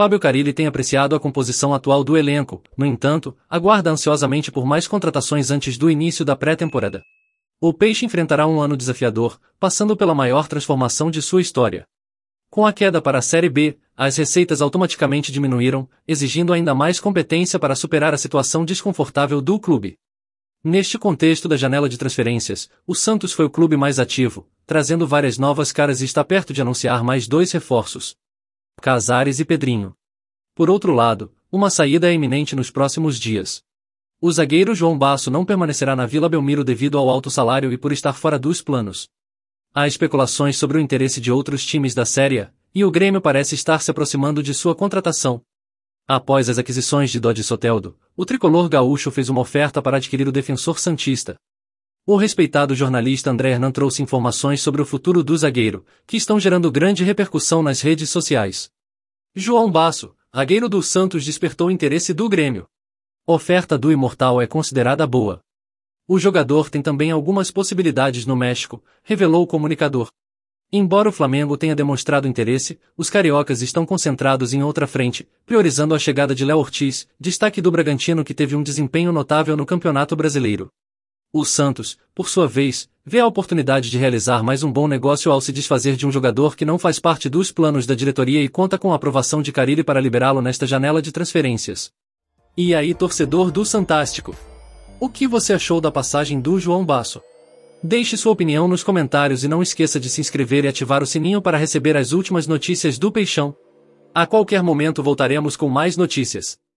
Fábio Carilli tem apreciado a composição atual do elenco, no entanto, aguarda ansiosamente por mais contratações antes do início da pré-temporada. O Peixe enfrentará um ano desafiador, passando pela maior transformação de sua história. Com a queda para a Série B, as receitas automaticamente diminuíram, exigindo ainda mais competência para superar a situação desconfortável do clube. Neste contexto da janela de transferências, o Santos foi o clube mais ativo, trazendo várias novas caras e está perto de anunciar mais dois reforços. Casares e Pedrinho. Por outro lado, uma saída é iminente nos próximos dias. O zagueiro João Basso não permanecerá na Vila Belmiro devido ao alto salário e por estar fora dos planos. Há especulações sobre o interesse de outros times da Série A, e o Grêmio parece estar se aproximando de sua contratação. Após as aquisições de Dodge Soteldo, o tricolor gaúcho fez uma oferta para adquirir o defensor Santista o respeitado jornalista André Hernan trouxe informações sobre o futuro do zagueiro, que estão gerando grande repercussão nas redes sociais. João Basso, zagueiro do Santos despertou interesse do Grêmio. Oferta do Imortal é considerada boa. O jogador tem também algumas possibilidades no México, revelou o comunicador. Embora o Flamengo tenha demonstrado interesse, os cariocas estão concentrados em outra frente, priorizando a chegada de Léo Ortiz, destaque do Bragantino que teve um desempenho notável no Campeonato Brasileiro. O Santos, por sua vez, vê a oportunidade de realizar mais um bom negócio ao se desfazer de um jogador que não faz parte dos planos da diretoria e conta com a aprovação de Carilli para liberá-lo nesta janela de transferências. E aí, torcedor do Santástico? O que você achou da passagem do João Basso? Deixe sua opinião nos comentários e não esqueça de se inscrever e ativar o sininho para receber as últimas notícias do Peixão. A qualquer momento voltaremos com mais notícias.